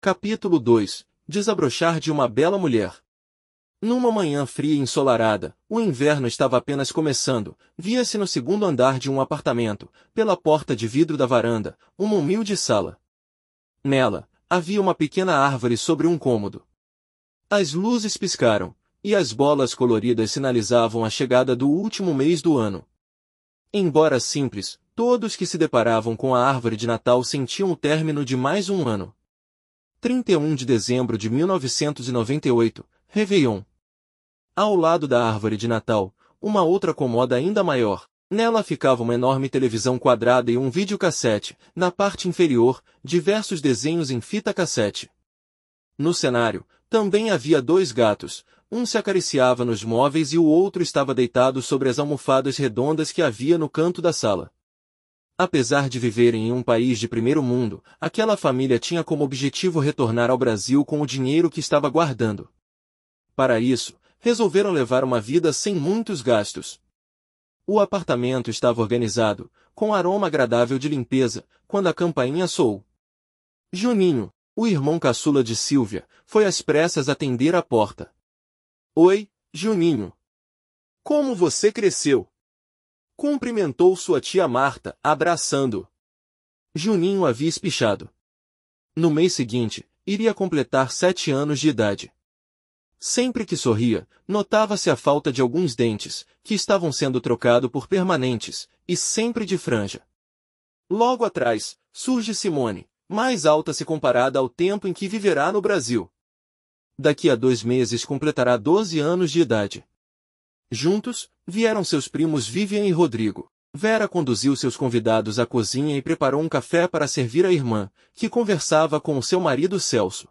Capítulo 2 Desabrochar de uma bela mulher. Numa manhã fria e ensolarada, o inverno estava apenas começando, via-se no segundo andar de um apartamento, pela porta de vidro da varanda, uma humilde sala. Nela, havia uma pequena árvore sobre um cômodo. As luzes piscaram, e as bolas coloridas sinalizavam a chegada do último mês do ano. Embora simples, todos que se deparavam com a árvore de Natal sentiam o término de mais um ano. 31 de dezembro de 1998, Réveillon. Ao lado da árvore de Natal, uma outra comoda ainda maior. Nela ficava uma enorme televisão quadrada e um videocassete, na parte inferior, diversos desenhos em fita cassete. No cenário, também havia dois gatos, um se acariciava nos móveis e o outro estava deitado sobre as almofadas redondas que havia no canto da sala. Apesar de viverem em um país de primeiro mundo, aquela família tinha como objetivo retornar ao Brasil com o dinheiro que estava guardando. Para isso, resolveram levar uma vida sem muitos gastos. O apartamento estava organizado, com aroma agradável de limpeza, quando a campainha soou. Juninho, o irmão caçula de Silvia, foi às pressas atender à porta. Oi, Juninho. Como você cresceu? Cumprimentou sua tia Marta, abraçando. Juninho havia espichado. No mês seguinte, iria completar sete anos de idade. Sempre que sorria, notava-se a falta de alguns dentes, que estavam sendo trocados por permanentes, e sempre de franja. Logo atrás, surge Simone, mais alta se comparada ao tempo em que viverá no Brasil. Daqui a dois meses completará 12 anos de idade. Juntos, Vieram seus primos Vivian e Rodrigo. Vera conduziu seus convidados à cozinha e preparou um café para servir a irmã, que conversava com o seu marido Celso.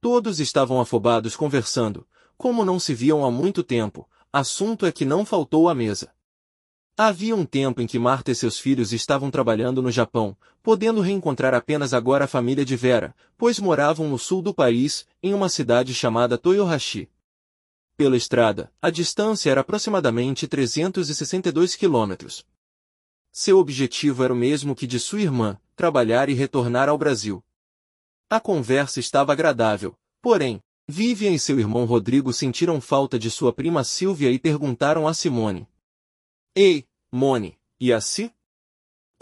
Todos estavam afobados conversando, como não se viam há muito tempo, assunto é que não faltou à mesa. Havia um tempo em que Marta e seus filhos estavam trabalhando no Japão, podendo reencontrar apenas agora a família de Vera, pois moravam no sul do país, em uma cidade chamada Toyohashi. Pela estrada, a distância era aproximadamente 362 quilômetros. Seu objetivo era o mesmo que de sua irmã, trabalhar e retornar ao Brasil. A conversa estava agradável, porém, Vivian e seu irmão Rodrigo sentiram falta de sua prima Silvia e perguntaram a Simone. Ei, Mone, e a Si?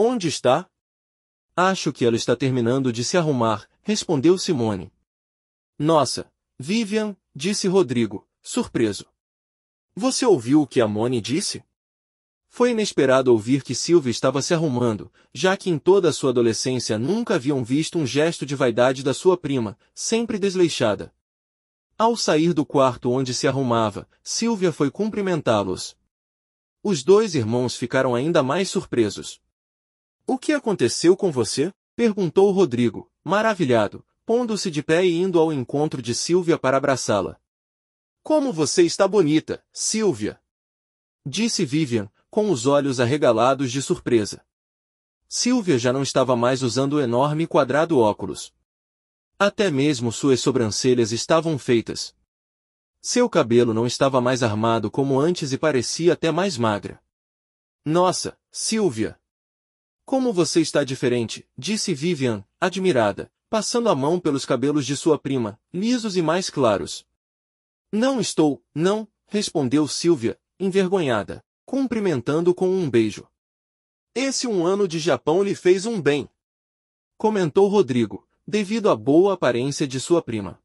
Onde está? Acho que ela está terminando de se arrumar, respondeu Simone. Nossa, Vivian, disse Rodrigo, surpreso. Você ouviu o que a Moni disse? Foi inesperado ouvir que Silvia estava se arrumando, já que em toda a sua adolescência nunca haviam visto um gesto de vaidade da sua prima, sempre desleixada. Ao sair do quarto onde se arrumava, Silvia foi cumprimentá-los. Os dois irmãos ficaram ainda mais surpresos. O que aconteceu com você? perguntou Rodrigo, maravilhado, pondo-se de pé e indo ao encontro de Silvia para abraçá-la. Como você está bonita, Silvia! Disse Vivian, com os olhos arregalados de surpresa. Silvia já não estava mais usando o enorme quadrado óculos. Até mesmo suas sobrancelhas estavam feitas. Seu cabelo não estava mais armado como antes e parecia até mais magra. Nossa, Silvia! Como você está diferente, disse Vivian, admirada, passando a mão pelos cabelos de sua prima, lisos e mais claros. Não estou, não, respondeu Silvia, envergonhada, cumprimentando com um beijo. Esse um ano de Japão lhe fez um bem. Comentou Rodrigo, devido à boa aparência de sua prima.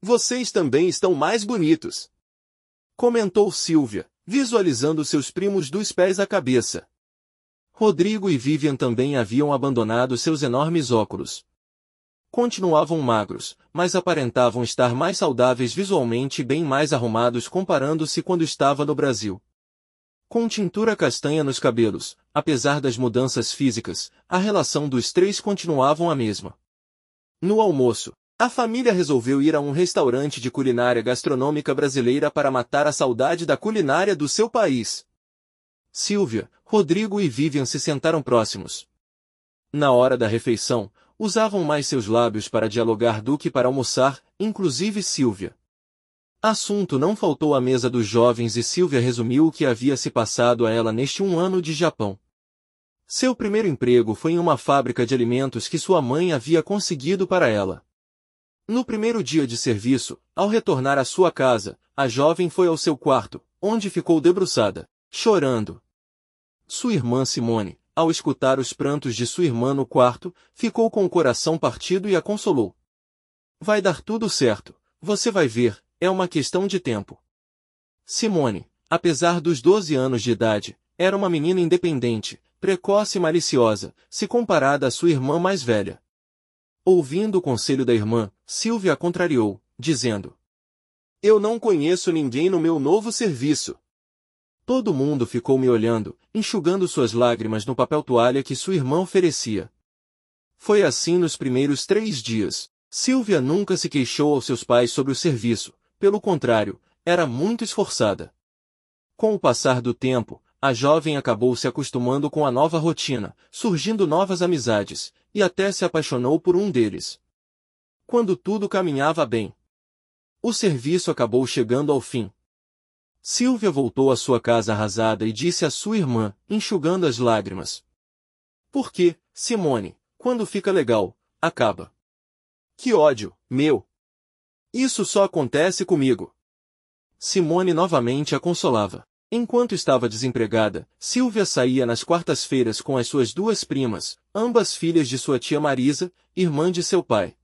Vocês também estão mais bonitos. Comentou Silvia, visualizando seus primos dos pés à cabeça. Rodrigo e Vivian também haviam abandonado seus enormes óculos, continuavam magros, mas aparentavam estar mais saudáveis visualmente e bem mais arrumados comparando-se quando estava no Brasil. Com tintura castanha nos cabelos, apesar das mudanças físicas, a relação dos três continuavam a mesma. No almoço, a família resolveu ir a um restaurante de culinária gastronômica brasileira para matar a saudade da culinária do seu país. Silvia, Rodrigo e Vivian se sentaram próximos. Na hora da refeição, usavam mais seus lábios para dialogar do que para almoçar, inclusive Silvia. Assunto não faltou à mesa dos jovens e Silvia resumiu o que havia se passado a ela neste um ano de Japão. Seu primeiro emprego foi em uma fábrica de alimentos que sua mãe havia conseguido para ela. No primeiro dia de serviço, ao retornar à sua casa, a jovem foi ao seu quarto, onde ficou debruçada, chorando. Sua irmã Simone, ao escutar os prantos de sua irmã no quarto, ficou com o coração partido e a consolou. Vai dar tudo certo, você vai ver, é uma questão de tempo. Simone, apesar dos 12 anos de idade, era uma menina independente, precoce e maliciosa, se comparada à sua irmã mais velha. Ouvindo o conselho da irmã, Silvia a contrariou, dizendo: Eu não conheço ninguém no meu novo serviço. Todo mundo ficou me olhando, enxugando suas lágrimas no papel toalha que sua irmã oferecia. Foi assim nos primeiros três dias. Silvia nunca se queixou aos seus pais sobre o serviço, pelo contrário, era muito esforçada. Com o passar do tempo, a jovem acabou se acostumando com a nova rotina, surgindo novas amizades, e até se apaixonou por um deles. Quando tudo caminhava bem. O serviço acabou chegando ao fim, Silvia voltou à sua casa arrasada e disse à sua irmã, enxugando as lágrimas. Por que, Simone, quando fica legal, acaba? Que ódio, meu! Isso só acontece comigo. Simone novamente a consolava. Enquanto estava desempregada, Silvia saía nas quartas-feiras com as suas duas primas, ambas filhas de sua tia Marisa, irmã de seu pai.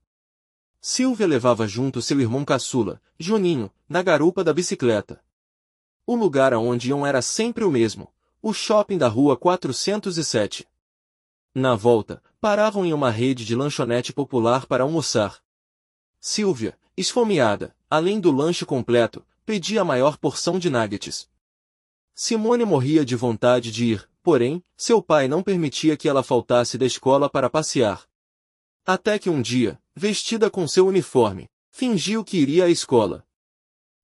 Silvia levava junto seu irmão caçula, Juninho, na garupa da bicicleta o lugar aonde iam era sempre o mesmo, o shopping da rua 407. Na volta, paravam em uma rede de lanchonete popular para almoçar. Silvia, esfomeada, além do lanche completo, pedia a maior porção de nuggets. Simone morria de vontade de ir, porém, seu pai não permitia que ela faltasse da escola para passear. Até que um dia, vestida com seu uniforme, fingiu que iria à escola.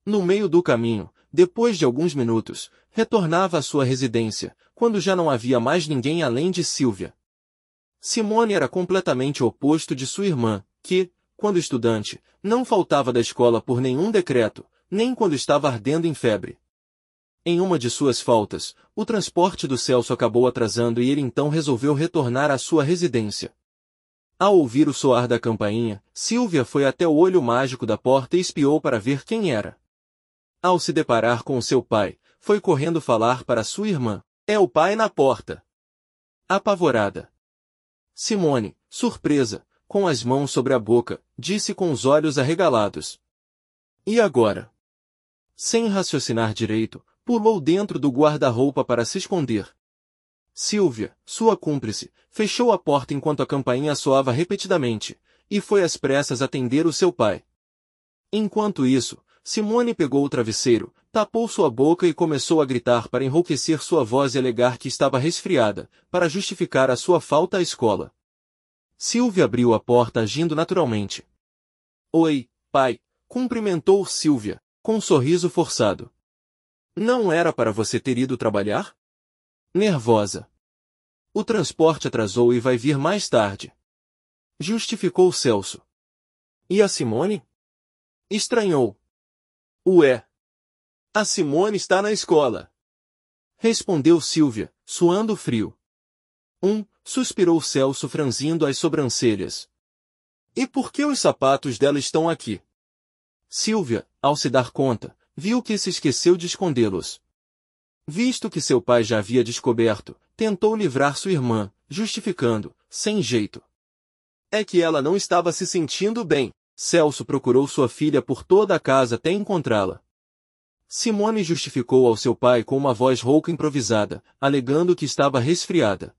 No meio do caminho, depois de alguns minutos, retornava à sua residência, quando já não havia mais ninguém além de Silvia. Simone era completamente oposto de sua irmã, que, quando estudante, não faltava da escola por nenhum decreto, nem quando estava ardendo em febre. Em uma de suas faltas, o transporte do Celso acabou atrasando e ele então resolveu retornar à sua residência. Ao ouvir o soar da campainha, Silvia foi até o olho mágico da porta e espiou para ver quem era. Ao se deparar com seu pai, foi correndo falar para sua irmã. É o pai na porta. Apavorada. Simone, surpresa, com as mãos sobre a boca, disse com os olhos arregalados. E agora? Sem raciocinar direito, pulou dentro do guarda-roupa para se esconder. Silvia, sua cúmplice, fechou a porta enquanto a campainha soava repetidamente, e foi às pressas atender o seu pai. Enquanto isso, Simone pegou o travesseiro, tapou sua boca e começou a gritar para enrouquecer sua voz e alegar que estava resfriada, para justificar a sua falta à escola. Silvia abriu a porta agindo naturalmente. Oi, pai, cumprimentou Silvia, com um sorriso forçado. Não era para você ter ido trabalhar? Nervosa. O transporte atrasou e vai vir mais tarde. Justificou Celso. E a Simone? Estranhou. Ué. A Simone está na escola. Respondeu Silvia, suando frio. Um, suspirou Celso franzindo as sobrancelhas. E por que os sapatos dela estão aqui? Silvia, ao se dar conta, viu que se esqueceu de escondê-los. Visto que seu pai já havia descoberto, tentou livrar sua irmã, justificando, sem jeito. É que ela não estava se sentindo bem. Celso procurou sua filha por toda a casa até encontrá-la. Simone justificou ao seu pai com uma voz rouca improvisada, alegando que estava resfriada.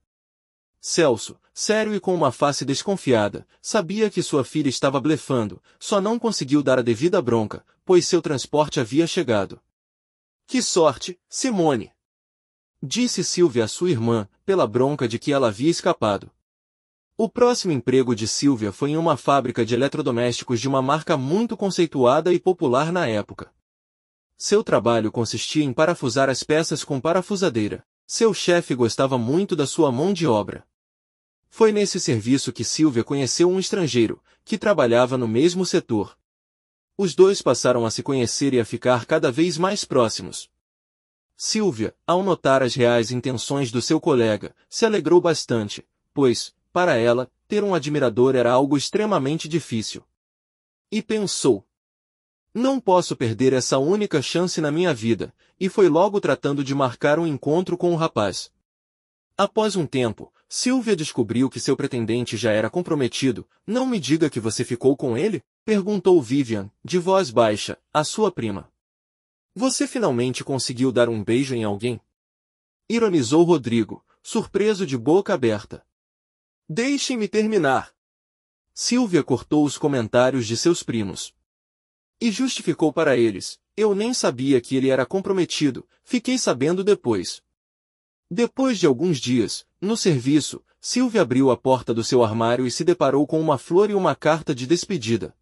Celso, sério e com uma face desconfiada, sabia que sua filha estava blefando, só não conseguiu dar a devida bronca, pois seu transporte havia chegado. Que sorte, Simone! Disse Silvia à sua irmã, pela bronca de que ela havia escapado. O próximo emprego de Silvia foi em uma fábrica de eletrodomésticos de uma marca muito conceituada e popular na época. Seu trabalho consistia em parafusar as peças com parafusadeira. Seu chefe gostava muito da sua mão de obra. Foi nesse serviço que Silvia conheceu um estrangeiro, que trabalhava no mesmo setor. Os dois passaram a se conhecer e a ficar cada vez mais próximos. Silvia, ao notar as reais intenções do seu colega, se alegrou bastante, pois, para ela, ter um admirador era algo extremamente difícil. E pensou. Não posso perder essa única chance na minha vida, e foi logo tratando de marcar um encontro com o rapaz. Após um tempo, Silvia descobriu que seu pretendente já era comprometido. Não me diga que você ficou com ele? Perguntou Vivian, de voz baixa, a sua prima. Você finalmente conseguiu dar um beijo em alguém? Ironizou Rodrigo, surpreso de boca aberta. Deixem-me terminar. Silvia cortou os comentários de seus primos. E justificou para eles: Eu nem sabia que ele era comprometido, fiquei sabendo depois. Depois de alguns dias, no serviço, Silvia abriu a porta do seu armário e se deparou com uma flor e uma carta de despedida.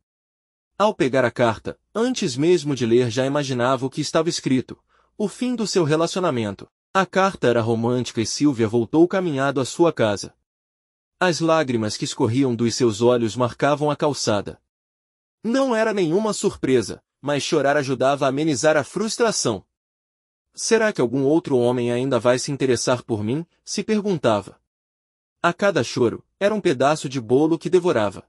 Ao pegar a carta, antes mesmo de ler já imaginava o que estava escrito: o fim do seu relacionamento. A carta era romântica e Silvia voltou caminhado à sua casa. As lágrimas que escorriam dos seus olhos marcavam a calçada. Não era nenhuma surpresa, mas chorar ajudava a amenizar a frustração. Será que algum outro homem ainda vai se interessar por mim? se perguntava. A cada choro, era um pedaço de bolo que devorava.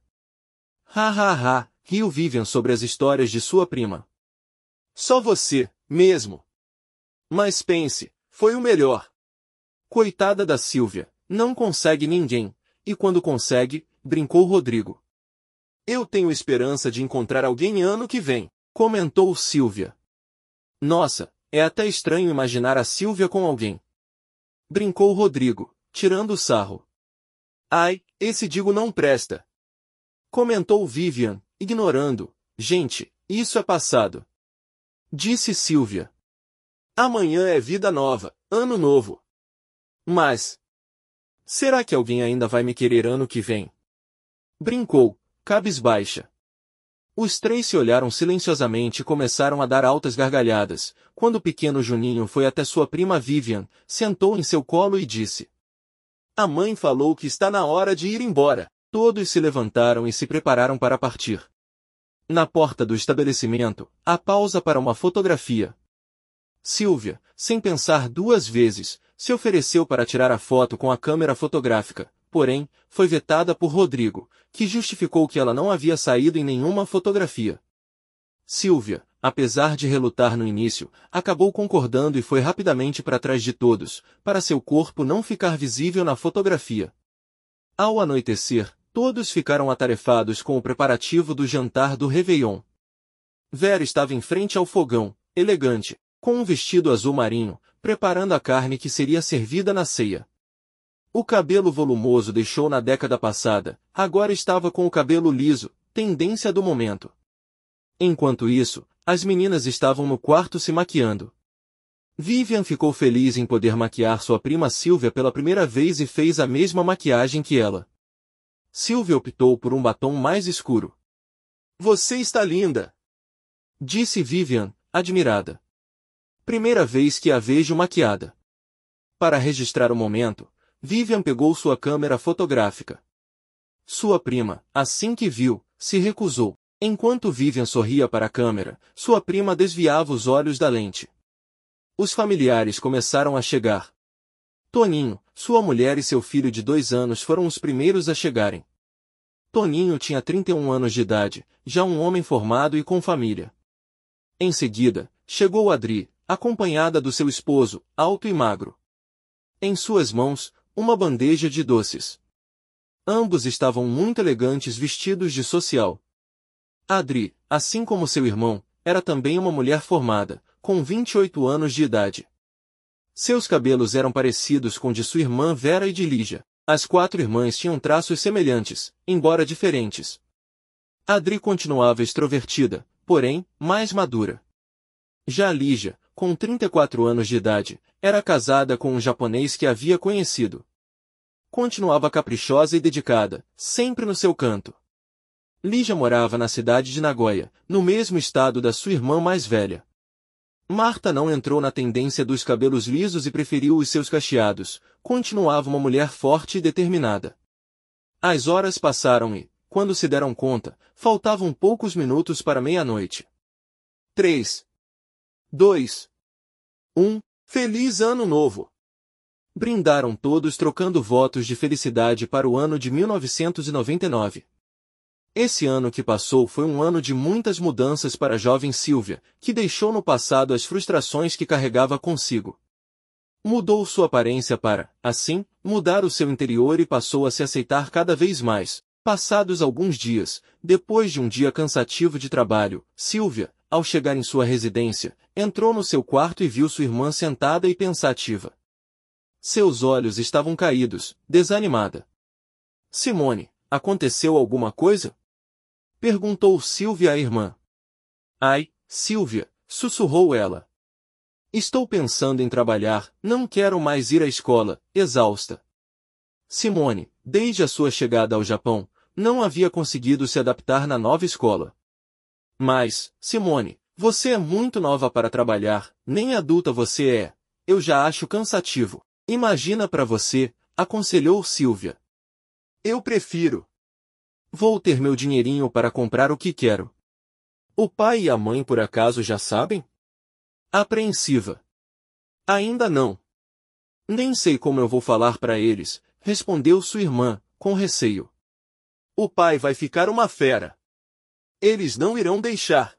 Ha ha ha, riu Vivian sobre as histórias de sua prima. Só você, mesmo. Mas pense, foi o melhor. Coitada da Silvia, não consegue ninguém, e quando consegue, brincou Rodrigo. Eu tenho esperança de encontrar alguém ano que vem, comentou Silvia. Nossa, é até estranho imaginar a Silvia com alguém. Brincou Rodrigo, tirando sarro. Ai, esse digo não presta. Comentou Vivian, ignorando. Gente, isso é passado. Disse Silvia. Amanhã é vida nova, ano novo. Mas, Será que alguém ainda vai me querer ano que vem? Brincou, cabisbaixa. Os três se olharam silenciosamente e começaram a dar altas gargalhadas, quando o pequeno Juninho foi até sua prima Vivian, sentou em seu colo e disse. A mãe falou que está na hora de ir embora. Todos se levantaram e se prepararam para partir. Na porta do estabelecimento, a pausa para uma fotografia. Silvia, sem pensar duas vezes, se ofereceu para tirar a foto com a câmera fotográfica, porém, foi vetada por Rodrigo, que justificou que ela não havia saído em nenhuma fotografia. Silvia, apesar de relutar no início, acabou concordando e foi rapidamente para trás de todos, para seu corpo não ficar visível na fotografia. Ao anoitecer, todos ficaram atarefados com o preparativo do jantar do Réveillon. Vera estava em frente ao fogão, elegante, com um vestido azul marinho, preparando a carne que seria servida na ceia. O cabelo volumoso deixou na década passada, agora estava com o cabelo liso, tendência do momento. Enquanto isso, as meninas estavam no quarto se maquiando. Vivian ficou feliz em poder maquiar sua prima Silvia pela primeira vez e fez a mesma maquiagem que ela. Silvia optou por um batom mais escuro. Você está linda! Disse Vivian, admirada. Primeira vez que a vejo maquiada. Para registrar o momento, Vivian pegou sua câmera fotográfica. Sua prima, assim que viu, se recusou. Enquanto Vivian sorria para a câmera, sua prima desviava os olhos da lente. Os familiares começaram a chegar. Toninho, sua mulher e seu filho de dois anos foram os primeiros a chegarem. Toninho tinha 31 anos de idade, já um homem formado e com família. Em seguida, chegou Adri, acompanhada do seu esposo, alto e magro. Em suas mãos, uma bandeja de doces. Ambos estavam muito elegantes vestidos de social. Adri, assim como seu irmão, era também uma mulher formada, com 28 anos de idade. Seus cabelos eram parecidos com de sua irmã Vera e de Lígia. As quatro irmãs tinham traços semelhantes, embora diferentes. Adri continuava extrovertida, porém, mais madura. Já Lígia, com 34 anos de idade, era casada com um japonês que havia conhecido. Continuava caprichosa e dedicada, sempre no seu canto. Lígia morava na cidade de Nagoya, no mesmo estado da sua irmã mais velha. Marta não entrou na tendência dos cabelos lisos e preferiu os seus cacheados, continuava uma mulher forte e determinada. As horas passaram e, quando se deram conta, faltavam poucos minutos para meia-noite. 3. 2. 1. Um, feliz Ano Novo! Brindaram todos trocando votos de felicidade para o ano de 1999. Esse ano que passou foi um ano de muitas mudanças para a jovem Silvia, que deixou no passado as frustrações que carregava consigo. Mudou sua aparência para, assim, mudar o seu interior e passou a se aceitar cada vez mais, Passados alguns dias, depois de um dia cansativo de trabalho, Silvia, ao chegar em sua residência, entrou no seu quarto e viu sua irmã sentada e pensativa. Seus olhos estavam caídos, desanimada. Simone, aconteceu alguma coisa? Perguntou Silvia à irmã. Ai, Silvia, sussurrou ela. Estou pensando em trabalhar, não quero mais ir à escola, exausta. Simone, desde a sua chegada ao Japão, não havia conseguido se adaptar na nova escola. Mas, Simone, você é muito nova para trabalhar, nem adulta você é. Eu já acho cansativo. Imagina para você, aconselhou Silvia. Eu prefiro. Vou ter meu dinheirinho para comprar o que quero. O pai e a mãe por acaso já sabem? Apreensiva. Ainda não. Nem sei como eu vou falar para eles, respondeu sua irmã, com receio. O pai vai ficar uma fera. Eles não irão deixar.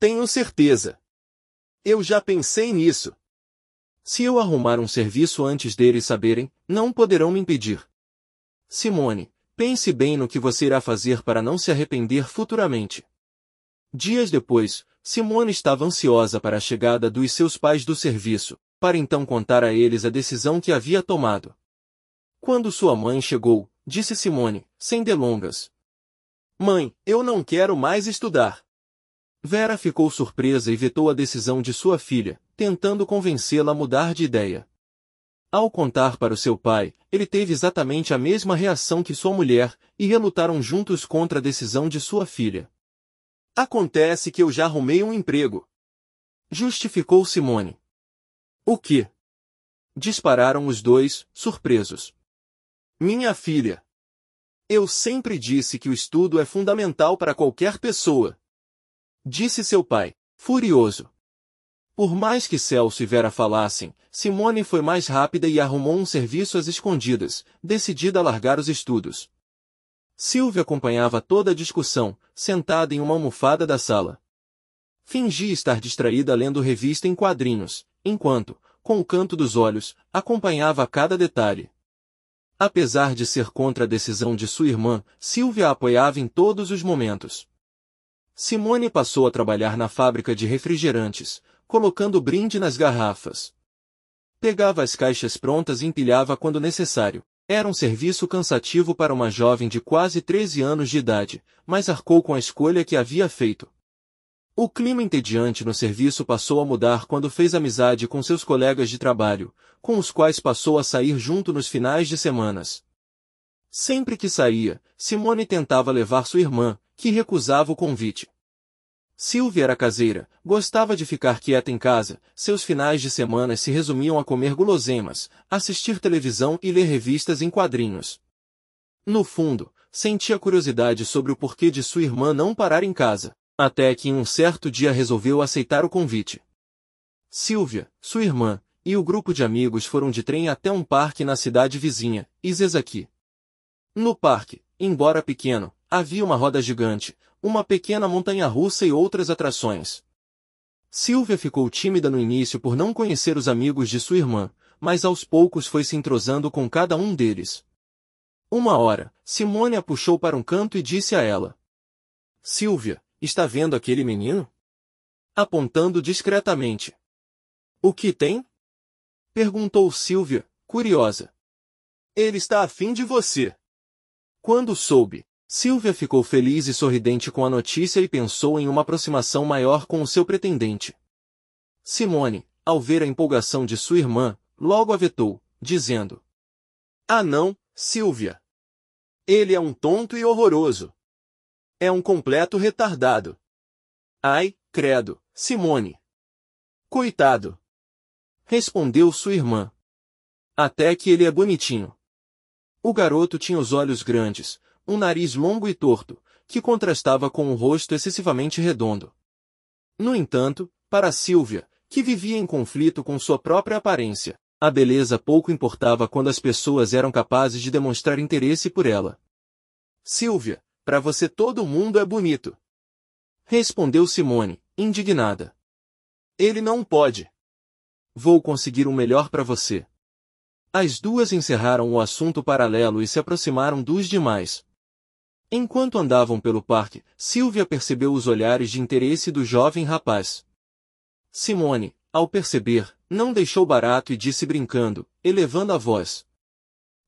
Tenho certeza. Eu já pensei nisso. Se eu arrumar um serviço antes deles saberem, não poderão me impedir. Simone, pense bem no que você irá fazer para não se arrepender futuramente. Dias depois, Simone estava ansiosa para a chegada dos seus pais do serviço, para então contar a eles a decisão que havia tomado. Quando sua mãe chegou, disse Simone, sem delongas. Mãe, eu não quero mais estudar. Vera ficou surpresa e vetou a decisão de sua filha, tentando convencê-la a mudar de ideia. Ao contar para o seu pai, ele teve exatamente a mesma reação que sua mulher, e relutaram juntos contra a decisão de sua filha. Acontece que eu já arrumei um emprego. Justificou Simone. O que? Dispararam os dois, surpresos. Minha filha. Eu sempre disse que o estudo é fundamental para qualquer pessoa. Disse seu pai, furioso. Por mais que Celso e Vera falassem, Simone foi mais rápida e arrumou um serviço às escondidas, decidida a largar os estudos. Silvia acompanhava toda a discussão, sentada em uma almofada da sala. Fingia estar distraída lendo revista em quadrinhos, enquanto, com o canto dos olhos, acompanhava cada detalhe. Apesar de ser contra a decisão de sua irmã, Silvia a apoiava em todos os momentos. Simone passou a trabalhar na fábrica de refrigerantes, colocando brinde nas garrafas. Pegava as caixas prontas e empilhava quando necessário. Era um serviço cansativo para uma jovem de quase 13 anos de idade, mas arcou com a escolha que havia feito. O clima entediante no serviço passou a mudar quando fez amizade com seus colegas de trabalho, com os quais passou a sair junto nos finais de semanas. Sempre que saía, Simone tentava levar sua irmã, que recusava o convite. Silvia era caseira, gostava de ficar quieta em casa, seus finais de semana se resumiam a comer guloseimas, assistir televisão e ler revistas em quadrinhos. No fundo, sentia curiosidade sobre o porquê de sua irmã não parar em casa. Até que um certo dia resolveu aceitar o convite. Silvia, sua irmã, e o grupo de amigos foram de trem até um parque na cidade vizinha, Izezaki. No parque, embora pequeno, havia uma roda gigante, uma pequena montanha russa e outras atrações. Silvia ficou tímida no início por não conhecer os amigos de sua irmã, mas aos poucos foi se entrosando com cada um deles. Uma hora, Simone a puxou para um canto e disse a ela: Silvia, Está vendo aquele menino? Apontando discretamente. O que tem? Perguntou Silvia, curiosa. Ele está afim de você. Quando soube, Silvia ficou feliz e sorridente com a notícia e pensou em uma aproximação maior com o seu pretendente. Simone, ao ver a empolgação de sua irmã, logo a vetou, dizendo: Ah não, Silvia! Ele é um tonto e horroroso. É um completo retardado. Ai, credo, Simone. Coitado. Respondeu sua irmã. Até que ele é bonitinho. O garoto tinha os olhos grandes, um nariz longo e torto, que contrastava com um rosto excessivamente redondo. No entanto, para Silvia, que vivia em conflito com sua própria aparência, a beleza pouco importava quando as pessoas eram capazes de demonstrar interesse por ela. Silvia, para você todo mundo é bonito. Respondeu Simone, indignada. Ele não pode. Vou conseguir o um melhor para você. As duas encerraram o assunto paralelo e se aproximaram dos demais. Enquanto andavam pelo parque, Silvia percebeu os olhares de interesse do jovem rapaz. Simone, ao perceber, não deixou barato e disse brincando, elevando a voz: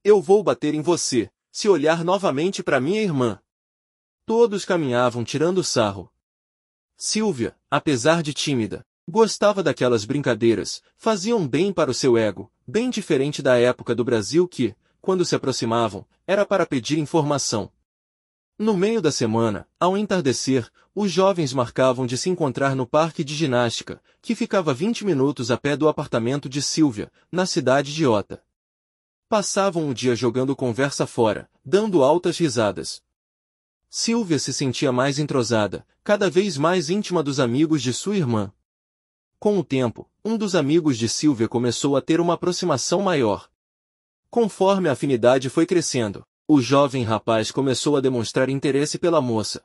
Eu vou bater em você, se olhar novamente para minha irmã. Todos caminhavam tirando sarro. Silvia, apesar de tímida, gostava daquelas brincadeiras, faziam bem para o seu ego, bem diferente da época do Brasil que, quando se aproximavam, era para pedir informação. No meio da semana, ao entardecer, os jovens marcavam de se encontrar no parque de ginástica, que ficava 20 minutos a pé do apartamento de Silvia, na cidade de Ota. Passavam o dia jogando conversa fora, dando altas risadas, Silvia se sentia mais entrosada, cada vez mais íntima dos amigos de sua irmã. Com o tempo, um dos amigos de Silvia começou a ter uma aproximação maior. Conforme a afinidade foi crescendo, o jovem rapaz começou a demonstrar interesse pela moça.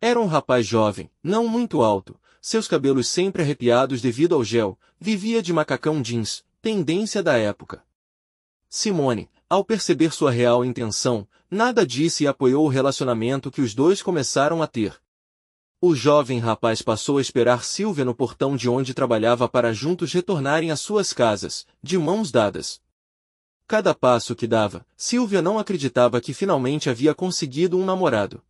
Era um rapaz jovem, não muito alto, seus cabelos sempre arrepiados devido ao gel, vivia de macacão jeans, tendência da época. Simone, ao perceber sua real intenção, nada disse e apoiou o relacionamento que os dois começaram a ter. O jovem rapaz passou a esperar Silvia no portão de onde trabalhava para juntos retornarem às suas casas, de mãos dadas. Cada passo que dava, Silvia não acreditava que finalmente havia conseguido um namorado.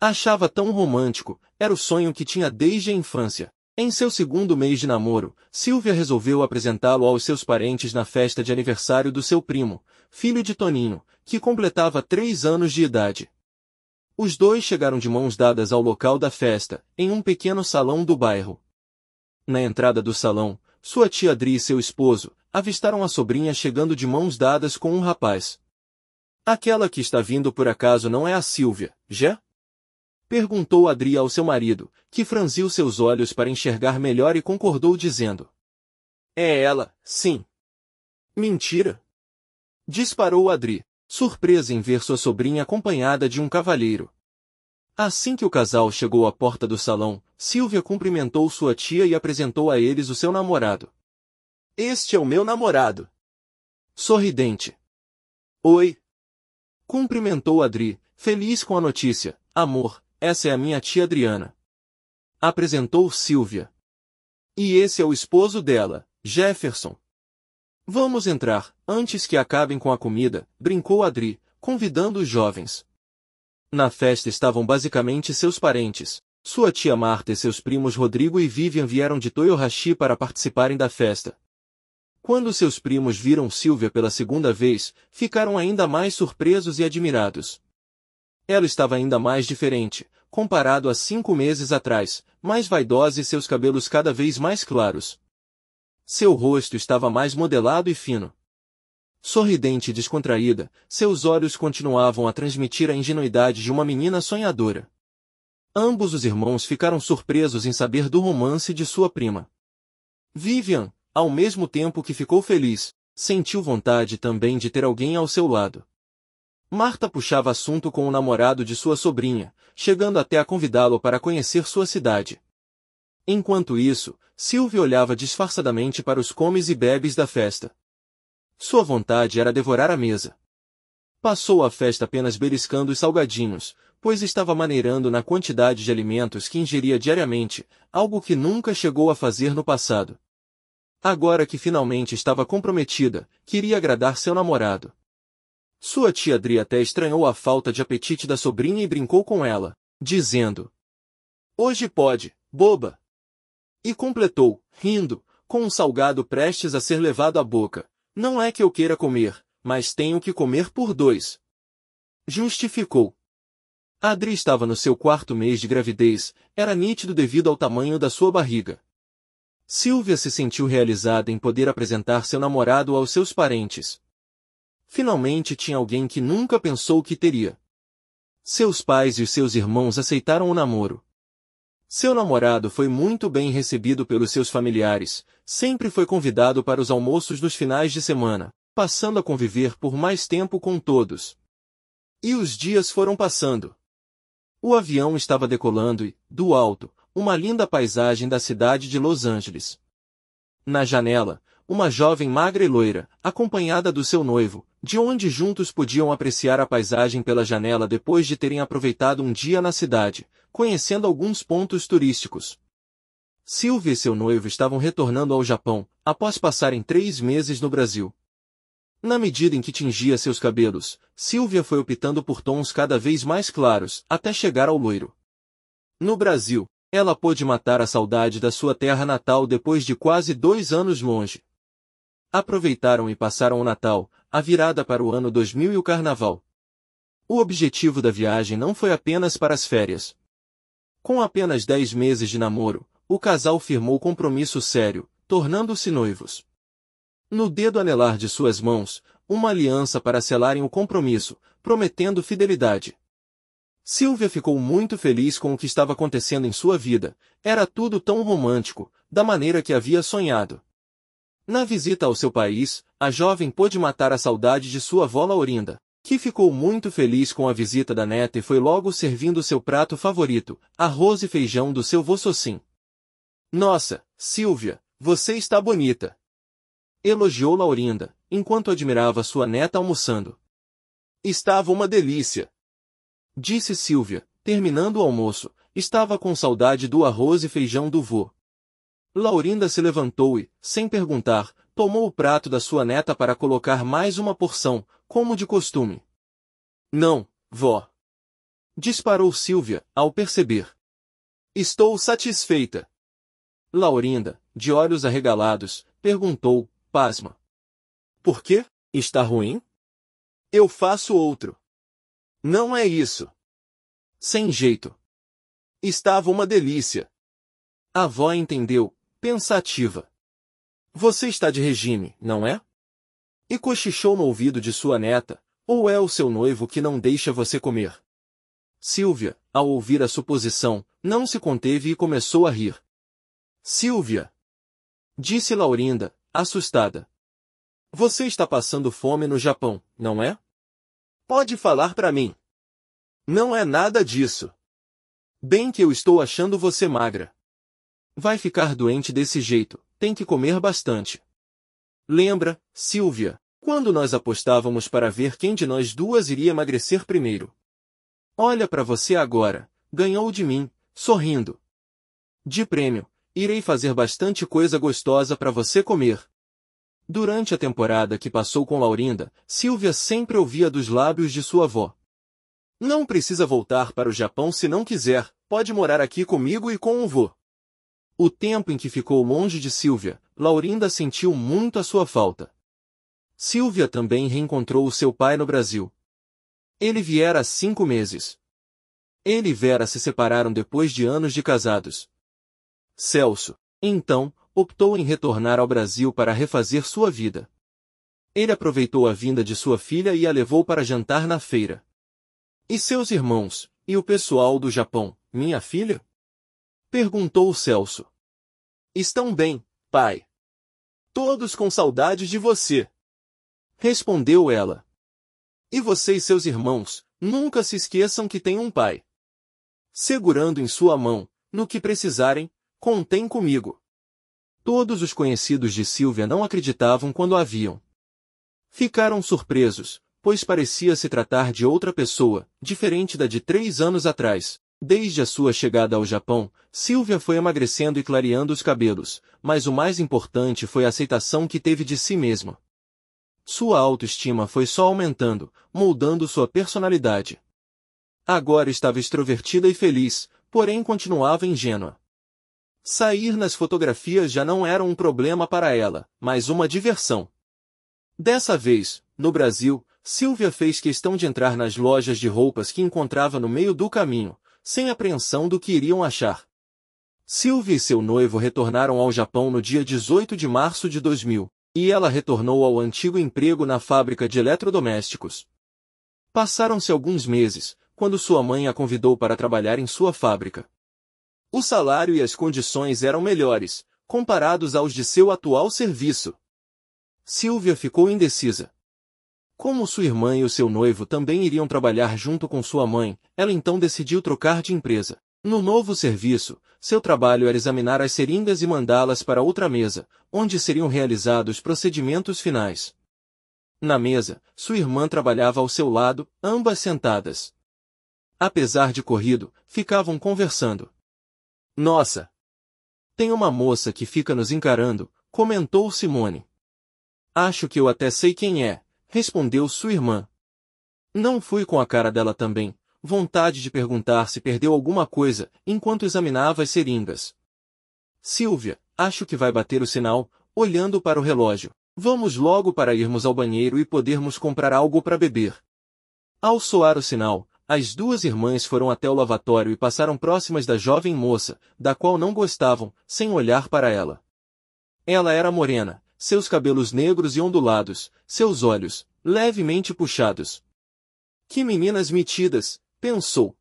Achava tão romântico, era o sonho que tinha desde a infância. Em seu segundo mês de namoro, Silvia resolveu apresentá-lo aos seus parentes na festa de aniversário do seu primo, filho de Toninho, que completava três anos de idade. Os dois chegaram de mãos dadas ao local da festa, em um pequeno salão do bairro. Na entrada do salão, sua tia Adri e seu esposo avistaram a sobrinha chegando de mãos dadas com um rapaz. Aquela que está vindo por acaso não é a Silvia, já? Perguntou Adri ao seu marido, que franziu seus olhos para enxergar melhor e concordou dizendo. É ela, sim. Mentira! Disparou Adri, surpresa em ver sua sobrinha acompanhada de um cavalheiro. Assim que o casal chegou à porta do salão, Silvia cumprimentou sua tia e apresentou a eles o seu namorado. Este é o meu namorado. Sorridente. Oi. Cumprimentou Adri, feliz com a notícia. Amor, essa é a minha tia Adriana. Apresentou Silvia. E esse é o esposo dela, Jefferson. Vamos entrar, antes que acabem com a comida, brincou Adri, convidando os jovens. Na festa estavam basicamente seus parentes. Sua tia Marta e seus primos Rodrigo e Vivian vieram de Toyohashi para participarem da festa. Quando seus primos viram Silvia pela segunda vez, ficaram ainda mais surpresos e admirados. Ela estava ainda mais diferente, comparado a cinco meses atrás, mais vaidosa e seus cabelos cada vez mais claros. Seu rosto estava mais modelado e fino. Sorridente e descontraída, seus olhos continuavam a transmitir a ingenuidade de uma menina sonhadora. Ambos os irmãos ficaram surpresos em saber do romance de sua prima. Vivian, ao mesmo tempo que ficou feliz, sentiu vontade também de ter alguém ao seu lado. Marta puxava assunto com o namorado de sua sobrinha, chegando até a convidá-lo para conhecer sua cidade. Enquanto isso, Silvia olhava disfarçadamente para os comes e bebes da festa. Sua vontade era devorar a mesa. Passou a festa apenas beliscando os salgadinhos, pois estava maneirando na quantidade de alimentos que ingeria diariamente, algo que nunca chegou a fazer no passado. Agora que finalmente estava comprometida, queria agradar seu namorado. Sua tia Dri até estranhou a falta de apetite da sobrinha e brincou com ela, dizendo: Hoje pode, boba! E completou, rindo, com um salgado prestes a ser levado à boca: Não é que eu queira comer, mas tenho que comer por dois. Justificou. A Adri estava no seu quarto mês de gravidez, era nítido devido ao tamanho da sua barriga. Silvia se sentiu realizada em poder apresentar seu namorado aos seus parentes, Finalmente tinha alguém que nunca pensou que teria. Seus pais e seus irmãos aceitaram o namoro. Seu namorado foi muito bem recebido pelos seus familiares, sempre foi convidado para os almoços dos finais de semana, passando a conviver por mais tempo com todos. E os dias foram passando. O avião estava decolando e, do alto, uma linda paisagem da cidade de Los Angeles. Na janela, uma jovem magra e loira, acompanhada do seu noivo, de onde juntos podiam apreciar a paisagem pela janela depois de terem aproveitado um dia na cidade, conhecendo alguns pontos turísticos. Silvia e seu noivo estavam retornando ao Japão, após passarem três meses no Brasil. Na medida em que tingia seus cabelos, Silvia foi optando por tons cada vez mais claros, até chegar ao loiro. No Brasil, ela pôde matar a saudade da sua terra natal depois de quase dois anos longe. Aproveitaram e passaram o Natal, a virada para o ano 2000 e o carnaval. O objetivo da viagem não foi apenas para as férias. Com apenas 10 meses de namoro, o casal firmou compromisso sério, tornando-se noivos. No dedo anelar de suas mãos, uma aliança para selarem o compromisso, prometendo fidelidade. Silvia ficou muito feliz com o que estava acontecendo em sua vida, era tudo tão romântico, da maneira que havia sonhado. Na visita ao seu país, a jovem pôde matar a saudade de sua avó Laurinda, que ficou muito feliz com a visita da neta e foi logo servindo seu prato favorito, arroz e feijão do seu vô Sossim. Nossa, Silvia, você está bonita! Elogiou Laurinda, enquanto admirava sua neta almoçando. Estava uma delícia! Disse Silvia, terminando o almoço, estava com saudade do arroz e feijão do vô. Laurinda se levantou e, sem perguntar, tomou o prato da sua neta para colocar mais uma porção, como de costume. Não, vó. Disparou Silvia, ao perceber. Estou satisfeita. Laurinda, de olhos arregalados, perguntou, pasma. Por quê? Está ruim? Eu faço outro. Não é isso. Sem jeito. Estava uma delícia. A avó entendeu, pensativa. Você está de regime, não é? E cochichou no ouvido de sua neta, ou é o seu noivo que não deixa você comer? Silvia, ao ouvir a suposição, não se conteve e começou a rir. Silvia! Disse Laurinda, assustada. Você está passando fome no Japão, não é? Pode falar para mim. Não é nada disso. Bem que eu estou achando você magra. Vai ficar doente desse jeito, tem que comer bastante. Lembra, Silvia, quando nós apostávamos para ver quem de nós duas iria emagrecer primeiro? Olha para você agora, ganhou de mim, sorrindo. De prêmio, irei fazer bastante coisa gostosa para você comer. Durante a temporada que passou com Laurinda, Silvia sempre ouvia dos lábios de sua avó. Não precisa voltar para o Japão se não quiser, pode morar aqui comigo e com o vô. O tempo em que ficou longe de Silvia, Laurinda sentiu muito a sua falta. Silvia também reencontrou o seu pai no Brasil. Ele viera há cinco meses. Ele e Vera se separaram depois de anos de casados. Celso, então, optou em retornar ao Brasil para refazer sua vida. Ele aproveitou a vinda de sua filha e a levou para jantar na feira. E seus irmãos, e o pessoal do Japão, minha filha? Perguntou Celso. Estão bem, pai. Todos com saudade de você. Respondeu ela. E você e seus irmãos, nunca se esqueçam que tem um pai. Segurando em sua mão, no que precisarem, contem comigo. Todos os conhecidos de Silvia não acreditavam quando a viam. Ficaram surpresos, pois parecia se tratar de outra pessoa, diferente da de três anos atrás. Desde a sua chegada ao Japão, Silvia foi emagrecendo e clareando os cabelos, mas o mais importante foi a aceitação que teve de si mesma. Sua autoestima foi só aumentando, moldando sua personalidade. Agora estava extrovertida e feliz, porém continuava ingênua. Sair nas fotografias já não era um problema para ela, mas uma diversão. Dessa vez, no Brasil, Silvia fez questão de entrar nas lojas de roupas que encontrava no meio do caminho, sem apreensão do que iriam achar. Silvia e seu noivo retornaram ao Japão no dia 18 de março de 2000, e ela retornou ao antigo emprego na fábrica de eletrodomésticos. Passaram-se alguns meses, quando sua mãe a convidou para trabalhar em sua fábrica. O salário e as condições eram melhores, comparados aos de seu atual serviço. Silvia ficou indecisa. Como sua irmã e o seu noivo também iriam trabalhar junto com sua mãe, ela então decidiu trocar de empresa. No novo serviço, seu trabalho era examinar as seringas e mandá-las para outra mesa, onde seriam realizados procedimentos finais. Na mesa, sua irmã trabalhava ao seu lado, ambas sentadas. Apesar de corrido, ficavam conversando. Nossa! Tem uma moça que fica nos encarando, comentou Simone. Acho que eu até sei quem é respondeu sua irmã. Não fui com a cara dela também, vontade de perguntar se perdeu alguma coisa, enquanto examinava as seringas. Silvia, acho que vai bater o sinal, olhando para o relógio. Vamos logo para irmos ao banheiro e podermos comprar algo para beber. Ao soar o sinal, as duas irmãs foram até o lavatório e passaram próximas da jovem moça, da qual não gostavam, sem olhar para ela. Ela era morena, seus cabelos negros e ondulados, seus olhos, levemente puxados. Que meninas metidas, pensou.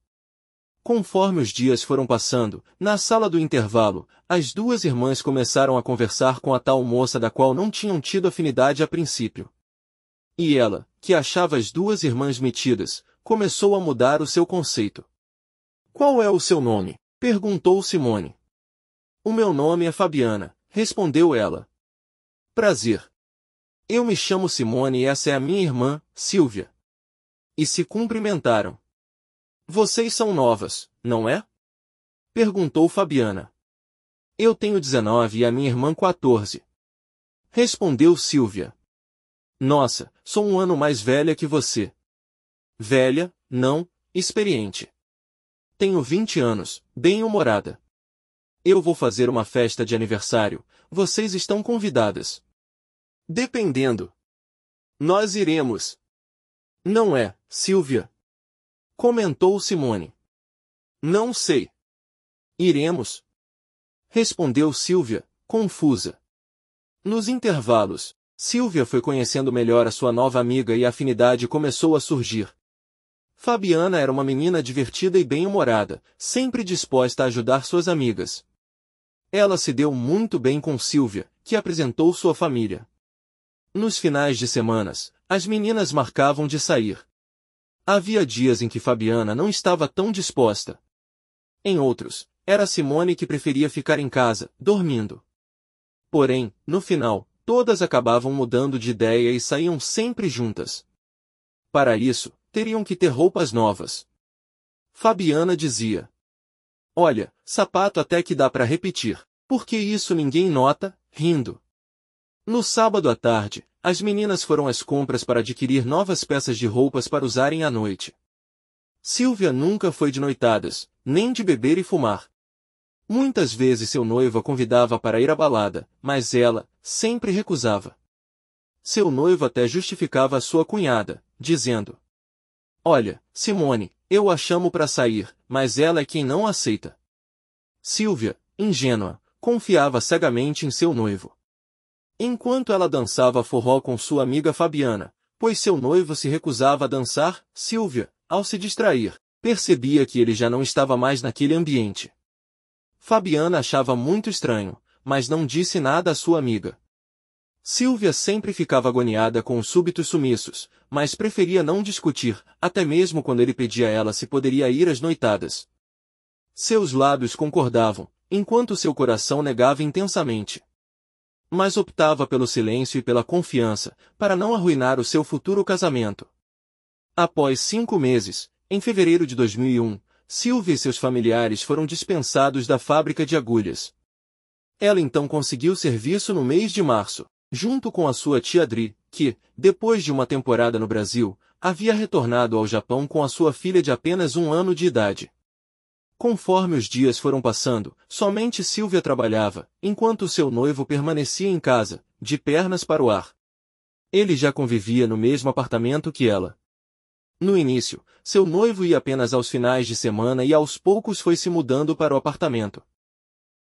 Conforme os dias foram passando, na sala do intervalo, as duas irmãs começaram a conversar com a tal moça da qual não tinham tido afinidade a princípio. E ela, que achava as duas irmãs metidas, começou a mudar o seu conceito. Qual é o seu nome? perguntou Simone. O meu nome é Fabiana, respondeu ela, Prazer. Eu me chamo Simone e essa é a minha irmã, Silvia. E se cumprimentaram. Vocês são novas, não é? Perguntou Fabiana. Eu tenho 19 e a minha irmã 14. Respondeu Silvia. Nossa, sou um ano mais velha que você. Velha, não, experiente. Tenho 20 anos, bem-humorada. Eu vou fazer uma festa de aniversário, vocês estão convidadas. Dependendo. Nós iremos. Não é, Silvia. Comentou Simone. Não sei. Iremos. Respondeu Silvia, confusa. Nos intervalos, Silvia foi conhecendo melhor a sua nova amiga e a afinidade começou a surgir. Fabiana era uma menina divertida e bem-humorada, sempre disposta a ajudar suas amigas. Ela se deu muito bem com Silvia, que apresentou sua família. Nos finais de semanas, as meninas marcavam de sair. Havia dias em que Fabiana não estava tão disposta. Em outros, era Simone que preferia ficar em casa, dormindo. Porém, no final, todas acabavam mudando de ideia e saíam sempre juntas. Para isso, teriam que ter roupas novas. Fabiana dizia: Olha, sapato até que dá para repetir, porque isso ninguém nota, rindo. No sábado à tarde, as meninas foram às compras para adquirir novas peças de roupas para usarem à noite. Silvia nunca foi de noitadas, nem de beber e fumar. Muitas vezes seu noivo a convidava para ir à balada, mas ela sempre recusava. Seu noivo até justificava a sua cunhada, dizendo: Olha, Simone, eu a chamo para sair, mas ela é quem não aceita. Silvia, ingênua, confiava cegamente em seu noivo. Enquanto ela dançava forró com sua amiga Fabiana, pois seu noivo se recusava a dançar, Silvia, ao se distrair, percebia que ele já não estava mais naquele ambiente. Fabiana achava muito estranho, mas não disse nada à sua amiga. Silvia sempre ficava agoniada com os súbitos sumiços, mas preferia não discutir, até mesmo quando ele pedia a ela se poderia ir às noitadas. Seus lábios concordavam, enquanto seu coração negava intensamente mas optava pelo silêncio e pela confiança, para não arruinar o seu futuro casamento. Após cinco meses, em fevereiro de 2001, Silvia e seus familiares foram dispensados da fábrica de agulhas. Ela então conseguiu serviço no mês de março, junto com a sua tia Dri, que, depois de uma temporada no Brasil, havia retornado ao Japão com a sua filha de apenas um ano de idade. Conforme os dias foram passando, somente Silvia trabalhava, enquanto seu noivo permanecia em casa, de pernas para o ar. Ele já convivia no mesmo apartamento que ela. No início, seu noivo ia apenas aos finais de semana e aos poucos foi se mudando para o apartamento.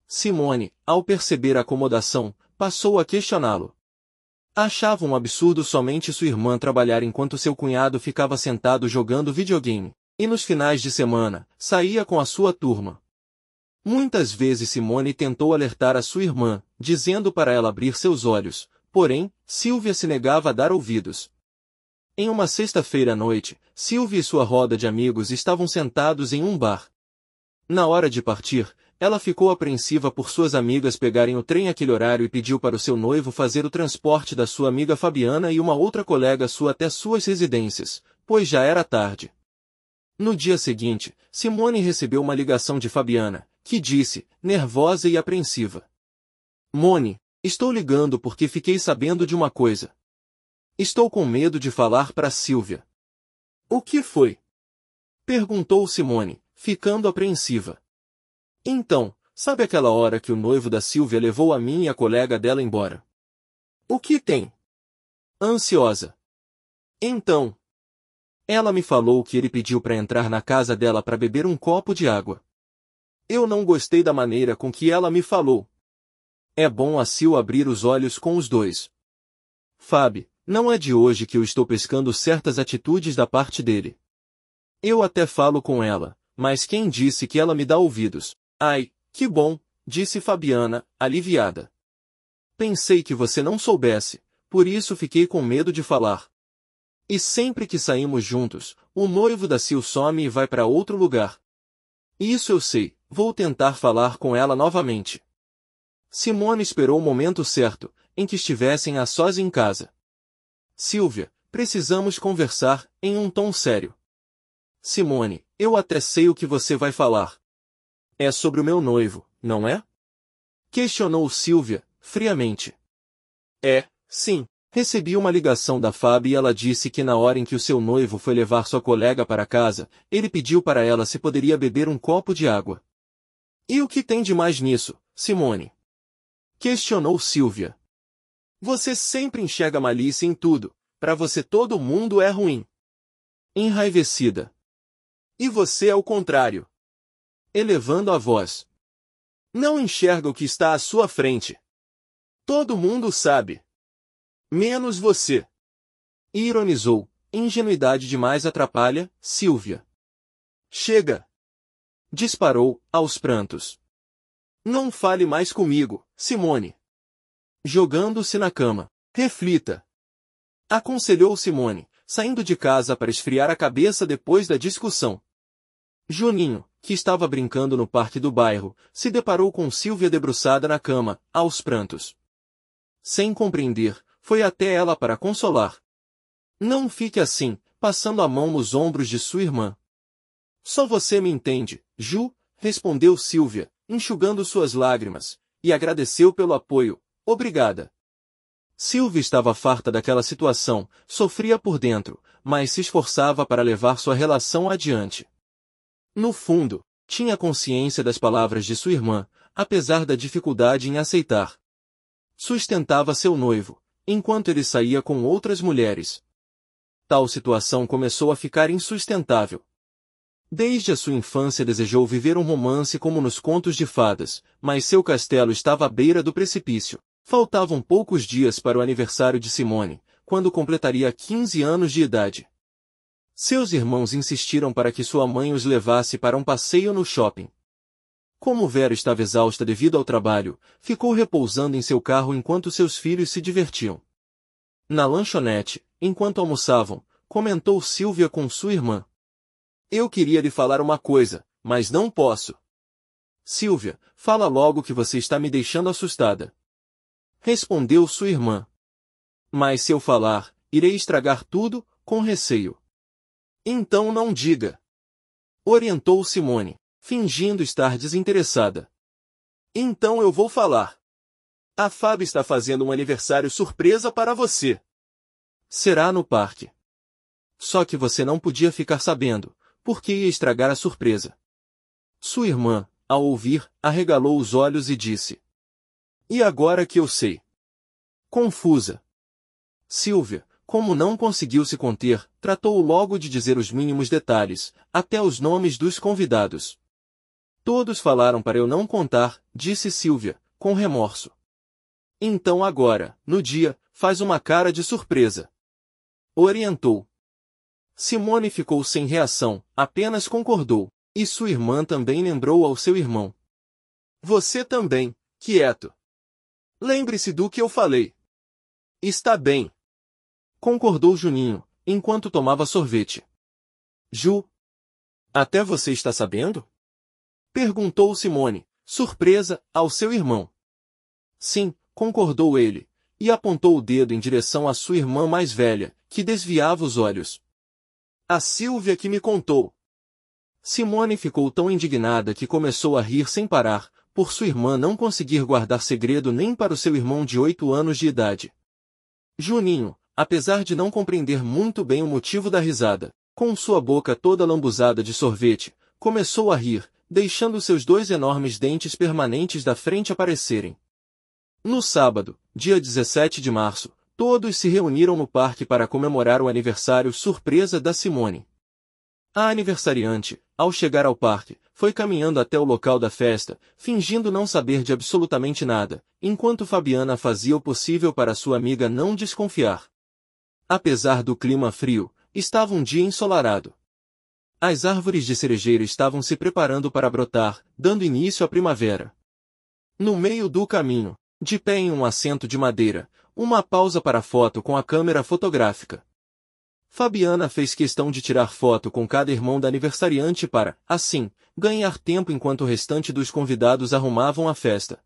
Simone, ao perceber a acomodação, passou a questioná-lo. Achava um absurdo somente sua irmã trabalhar enquanto seu cunhado ficava sentado jogando videogame e nos finais de semana, saía com a sua turma. Muitas vezes Simone tentou alertar a sua irmã, dizendo para ela abrir seus olhos, porém, Silvia se negava a dar ouvidos. Em uma sexta-feira à noite, Silvia e sua roda de amigos estavam sentados em um bar. Na hora de partir, ela ficou apreensiva por suas amigas pegarem o trem àquele horário e pediu para o seu noivo fazer o transporte da sua amiga Fabiana e uma outra colega sua até suas residências, pois já era tarde. No dia seguinte, Simone recebeu uma ligação de Fabiana, que disse, nervosa e apreensiva. Mone, estou ligando porque fiquei sabendo de uma coisa. Estou com medo de falar para Silvia. O que foi? Perguntou Simone, ficando apreensiva. Então, sabe aquela hora que o noivo da Silvia levou a mim e a colega dela embora? O que tem? Ansiosa. Então, ela me falou que ele pediu para entrar na casa dela para beber um copo de água. Eu não gostei da maneira com que ela me falou. É bom a Sil abrir os olhos com os dois. Fábio, não é de hoje que eu estou pescando certas atitudes da parte dele. Eu até falo com ela, mas quem disse que ela me dá ouvidos? Ai, que bom, disse Fabiana, aliviada. Pensei que você não soubesse, por isso fiquei com medo de falar. E sempre que saímos juntos, o noivo da Sil some e vai para outro lugar. Isso eu sei, vou tentar falar com ela novamente. Simone esperou o momento certo, em que estivessem a sós em casa. Silvia, precisamos conversar, em um tom sério. Simone, eu até sei o que você vai falar. É sobre o meu noivo, não é? Questionou Silvia, friamente. É, sim. Recebi uma ligação da Fab e ela disse que na hora em que o seu noivo foi levar sua colega para casa, ele pediu para ela se poderia beber um copo de água. E o que tem de mais nisso, Simone? Questionou Silvia. Você sempre enxerga malícia em tudo, para você todo mundo é ruim. Enraivecida. E você é o contrário. Elevando a voz. Não enxerga o que está à sua frente. Todo mundo sabe. Menos você. E ironizou, ingenuidade demais atrapalha, Silvia. Chega! Disparou, aos prantos. Não fale mais comigo, Simone. Jogando-se na cama. Reflita. Aconselhou Simone, saindo de casa para esfriar a cabeça depois da discussão. Juninho, que estava brincando no parque do bairro, se deparou com Silvia debruçada na cama, aos prantos. Sem compreender, foi até ela para consolar. Não fique assim, passando a mão nos ombros de sua irmã. Só você me entende, Ju, respondeu Silvia, enxugando suas lágrimas, e agradeceu pelo apoio. Obrigada. Silvia estava farta daquela situação, sofria por dentro, mas se esforçava para levar sua relação adiante. No fundo, tinha consciência das palavras de sua irmã, apesar da dificuldade em aceitar. Sustentava seu noivo, enquanto ele saía com outras mulheres. Tal situação começou a ficar insustentável. Desde a sua infância desejou viver um romance como nos contos de fadas, mas seu castelo estava à beira do precipício. Faltavam poucos dias para o aniversário de Simone, quando completaria 15 anos de idade. Seus irmãos insistiram para que sua mãe os levasse para um passeio no shopping, como Vera estava exausta devido ao trabalho, ficou repousando em seu carro enquanto seus filhos se divertiam. Na lanchonete, enquanto almoçavam, comentou Silvia com sua irmã. Eu queria lhe falar uma coisa, mas não posso. Silvia, fala logo que você está me deixando assustada. Respondeu sua irmã. Mas se eu falar, irei estragar tudo, com receio. Então não diga. Orientou Simone fingindo estar desinteressada. Então eu vou falar. A Fábio está fazendo um aniversário surpresa para você. Será no parque. Só que você não podia ficar sabendo, porque ia estragar a surpresa. Sua irmã, ao ouvir, arregalou os olhos e disse: E agora que eu sei? Confusa. Silvia, como não conseguiu se conter, tratou logo de dizer os mínimos detalhes, até os nomes dos convidados. Todos falaram para eu não contar, disse Silvia, com remorso. Então agora, no dia, faz uma cara de surpresa. Orientou. Simone ficou sem reação, apenas concordou, e sua irmã também lembrou ao seu irmão. Você também, quieto. Lembre-se do que eu falei. Está bem. Concordou Juninho, enquanto tomava sorvete. Ju. Até você está sabendo? Perguntou Simone, surpresa, ao seu irmão. Sim, concordou ele, e apontou o dedo em direção à sua irmã mais velha, que desviava os olhos. A Silvia que me contou. Simone ficou tão indignada que começou a rir sem parar, por sua irmã não conseguir guardar segredo nem para o seu irmão de oito anos de idade. Juninho, apesar de não compreender muito bem o motivo da risada, com sua boca toda lambuzada de sorvete, começou a rir, deixando seus dois enormes dentes permanentes da frente aparecerem. No sábado, dia 17 de março, todos se reuniram no parque para comemorar o aniversário surpresa da Simone. A aniversariante, ao chegar ao parque, foi caminhando até o local da festa, fingindo não saber de absolutamente nada, enquanto Fabiana fazia o possível para sua amiga não desconfiar. Apesar do clima frio, estava um dia ensolarado. As árvores de cerejeira estavam se preparando para brotar, dando início à primavera. No meio do caminho, de pé em um assento de madeira, uma pausa para foto com a câmera fotográfica. Fabiana fez questão de tirar foto com cada irmão da aniversariante para, assim, ganhar tempo enquanto o restante dos convidados arrumavam a festa.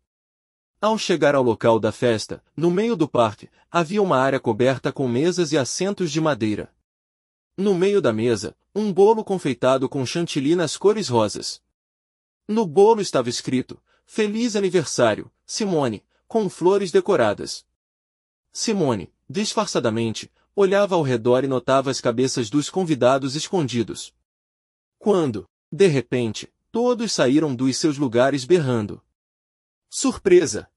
Ao chegar ao local da festa, no meio do parque, havia uma área coberta com mesas e assentos de madeira. No meio da mesa, um bolo confeitado com chantilly nas cores rosas. No bolo estava escrito, Feliz aniversário, Simone, com flores decoradas. Simone, disfarçadamente, olhava ao redor e notava as cabeças dos convidados escondidos. Quando, de repente, todos saíram dos seus lugares berrando. Surpresa!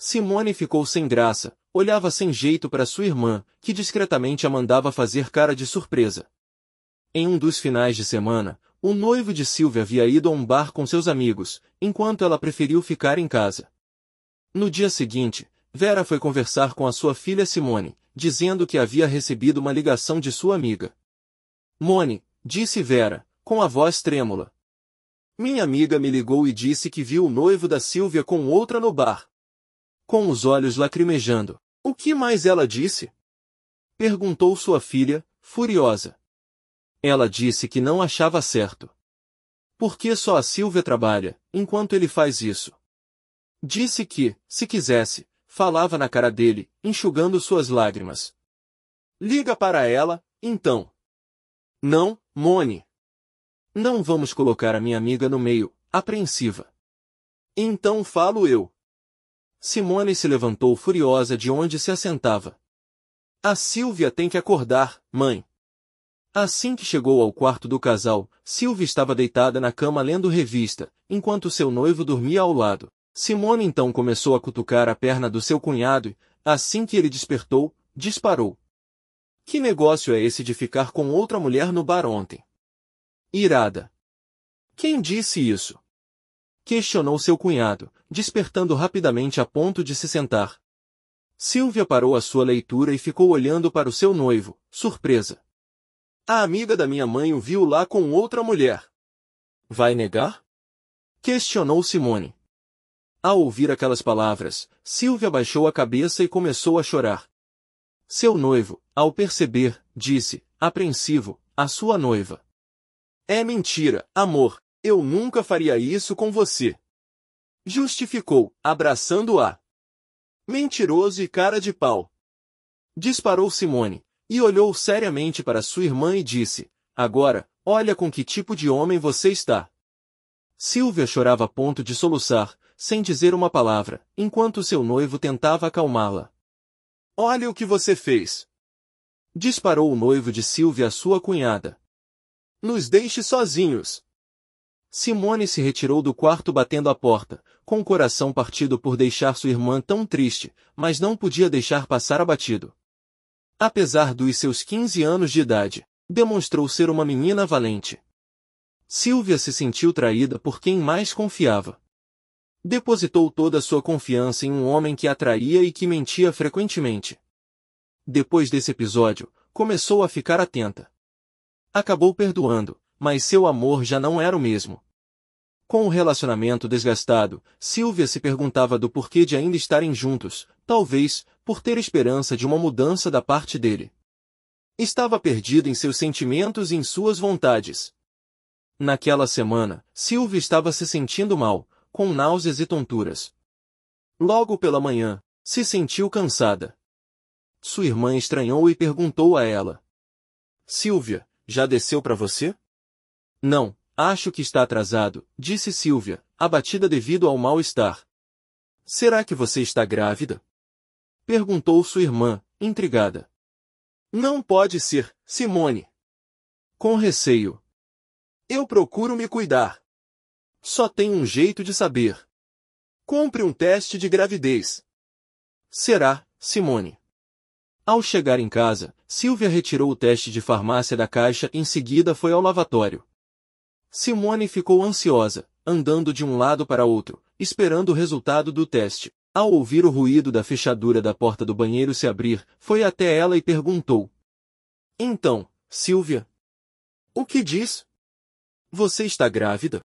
Simone ficou sem graça, olhava sem jeito para sua irmã, que discretamente a mandava fazer cara de surpresa. Em um dos finais de semana, o noivo de Silvia havia ido a um bar com seus amigos, enquanto ela preferiu ficar em casa. No dia seguinte, Vera foi conversar com a sua filha Simone, dizendo que havia recebido uma ligação de sua amiga. Mone, disse Vera, com a voz trêmula. Minha amiga me ligou e disse que viu o noivo da Silvia com outra no bar com os olhos lacrimejando. O que mais ela disse? Perguntou sua filha, furiosa. Ela disse que não achava certo. Por que só a Silvia trabalha, enquanto ele faz isso? Disse que, se quisesse, falava na cara dele, enxugando suas lágrimas. Liga para ela, então. Não, Mone. Não vamos colocar a minha amiga no meio, apreensiva. Então falo eu. Simone se levantou furiosa de onde se assentava. A Silvia tem que acordar, mãe. Assim que chegou ao quarto do casal, Silvia estava deitada na cama lendo revista, enquanto seu noivo dormia ao lado. Simone então começou a cutucar a perna do seu cunhado e, assim que ele despertou, disparou. Que negócio é esse de ficar com outra mulher no bar ontem? Irada. Quem disse isso? questionou seu cunhado, despertando rapidamente a ponto de se sentar. Silvia parou a sua leitura e ficou olhando para o seu noivo, surpresa. A amiga da minha mãe o viu lá com outra mulher. Vai negar? Questionou Simone. Ao ouvir aquelas palavras, Silvia baixou a cabeça e começou a chorar. Seu noivo, ao perceber, disse, apreensivo, à sua noiva. É mentira, amor, eu nunca faria isso com você. Justificou, abraçando-a. Mentiroso e cara de pau. Disparou Simone, e olhou seriamente para sua irmã e disse, agora, olha com que tipo de homem você está. Silvia chorava a ponto de soluçar, sem dizer uma palavra, enquanto seu noivo tentava acalmá-la. Olha o que você fez! Disparou o noivo de Silvia à sua cunhada. Nos deixe sozinhos! Simone se retirou do quarto batendo a porta, com o coração partido por deixar sua irmã tão triste, mas não podia deixar passar abatido. Apesar dos seus 15 anos de idade, demonstrou ser uma menina valente. Silvia se sentiu traída por quem mais confiava. Depositou toda sua confiança em um homem que traía e que mentia frequentemente. Depois desse episódio, começou a ficar atenta. Acabou perdoando, mas seu amor já não era o mesmo. Com o relacionamento desgastado, Silvia se perguntava do porquê de ainda estarem juntos, talvez por ter esperança de uma mudança da parte dele. Estava perdida em seus sentimentos e em suas vontades. Naquela semana, Silvia estava se sentindo mal, com náuseas e tonturas. Logo pela manhã, se sentiu cansada. Sua irmã estranhou e perguntou a ela. Silvia, já desceu para você? Não, acho que está atrasado, disse Silvia, abatida devido ao mal-estar. Será que você está grávida? Perguntou sua irmã, intrigada. Não pode ser, Simone. Com receio. Eu procuro me cuidar. Só tem um jeito de saber. Compre um teste de gravidez. Será, Simone. Ao chegar em casa, Silvia retirou o teste de farmácia da caixa e em seguida foi ao lavatório. Simone ficou ansiosa, andando de um lado para outro, esperando o resultado do teste. Ao ouvir o ruído da fechadura da porta do banheiro se abrir, foi até ela e perguntou. Então, Silvia? O que diz? Você está grávida?